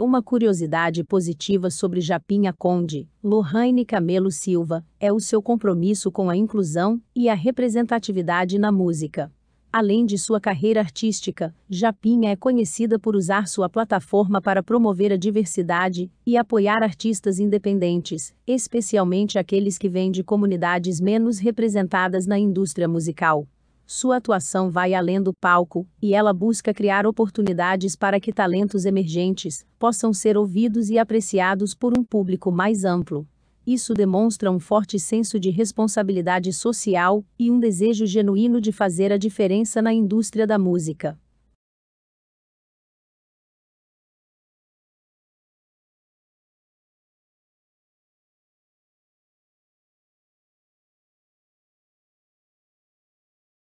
Uma curiosidade positiva sobre Japinha Conde, Lohane Camelo Silva, é o seu compromisso com a inclusão e a representatividade na música. Além de sua carreira artística, Japinha é conhecida por usar sua plataforma para promover a diversidade e apoiar artistas independentes, especialmente aqueles que vêm de comunidades menos representadas na indústria musical. Sua atuação vai além do palco, e ela busca criar oportunidades para que talentos emergentes possam ser ouvidos e apreciados por um público mais amplo. Isso demonstra um forte senso de responsabilidade social e um desejo genuíno de fazer a diferença na indústria da música.